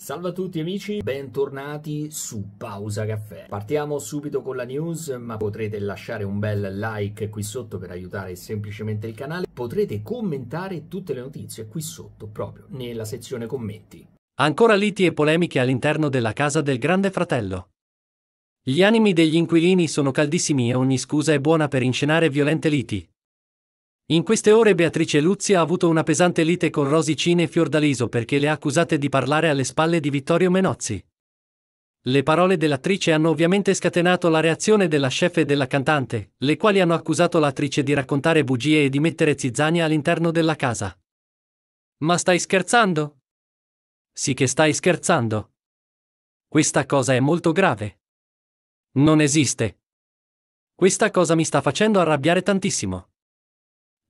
Salve a tutti amici, bentornati su Pausa Caffè. Partiamo subito con la news, ma potrete lasciare un bel like qui sotto per aiutare semplicemente il canale. Potrete commentare tutte le notizie qui sotto, proprio nella sezione commenti. Ancora liti e polemiche all'interno della casa del grande fratello. Gli animi degli inquilini sono caldissimi e ogni scusa è buona per incenare violente liti. In queste ore Beatrice Luzzi ha avuto una pesante lite con Rosy Cine e Fiordaliso perché le ha accusate di parlare alle spalle di Vittorio Menozzi. Le parole dell'attrice hanno ovviamente scatenato la reazione della chef e della cantante, le quali hanno accusato l'attrice di raccontare bugie e di mettere zizzania all'interno della casa. Ma stai scherzando? Sì che stai scherzando. Questa cosa è molto grave. Non esiste. Questa cosa mi sta facendo arrabbiare tantissimo.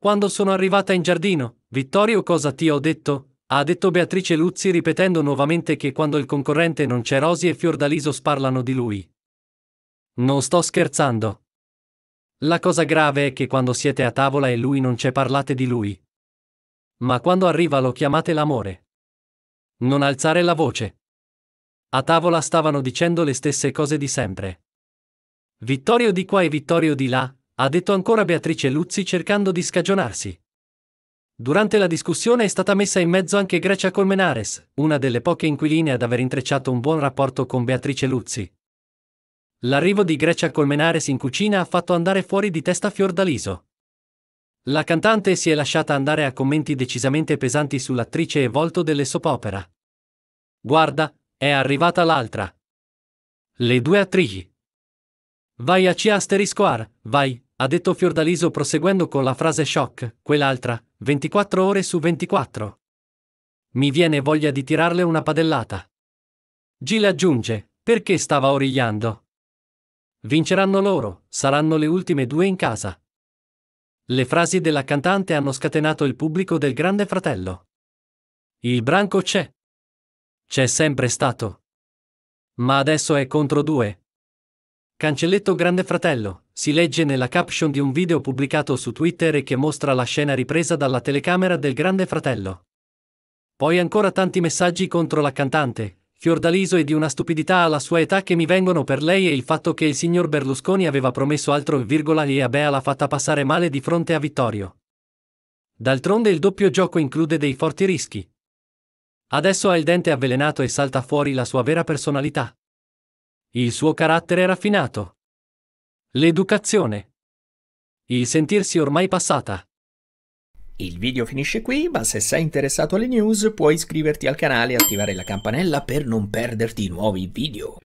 Quando sono arrivata in giardino, Vittorio cosa ti ho detto? Ha detto Beatrice Luzzi ripetendo nuovamente che quando il concorrente non c'è Rosi e Fiordaliso sparlano di lui. Non sto scherzando. La cosa grave è che quando siete a tavola e lui non c'è parlate di lui. Ma quando arriva lo chiamate l'amore. Non alzare la voce. A tavola stavano dicendo le stesse cose di sempre. Vittorio di qua e Vittorio di là, ha detto ancora Beatrice Luzzi cercando di scagionarsi. Durante la discussione è stata messa in mezzo anche Grecia Colmenares, una delle poche inquiline ad aver intrecciato un buon rapporto con Beatrice Luzzi. L'arrivo di Grecia Colmenares in cucina ha fatto andare fuori di testa Fiordaliso. La cantante si è lasciata andare a commenti decisamente pesanti sull'attrice e volto delle opera. Guarda, è arrivata l'altra. Le due attrici. Vai a C asterisco R, vai, ha detto Fiordaliso proseguendo con la frase shock, quell'altra, 24 ore su 24. Mi viene voglia di tirarle una padellata. Gil aggiunge, perché stava origliando? Vinceranno loro, saranno le ultime due in casa. Le frasi della cantante hanno scatenato il pubblico del Grande Fratello. Il branco c'è. C'è sempre stato. Ma adesso è contro due, Cancelletto Grande Fratello, si legge nella caption di un video pubblicato su Twitter e che mostra la scena ripresa dalla telecamera del Grande Fratello. Poi ancora tanti messaggi contro la cantante, Fiordaliso e di una stupidità alla sua età che mi vengono per lei e il fatto che il signor Berlusconi aveva promesso altro virgola e a Bea l'ha fatta passare male di fronte a Vittorio. D'altronde il doppio gioco include dei forti rischi. Adesso ha il dente avvelenato e salta fuori la sua vera personalità il suo carattere raffinato, l'educazione, il sentirsi ormai passata. Il video finisce qui, ma se sei interessato alle news puoi iscriverti al canale e attivare la campanella per non perderti i nuovi video.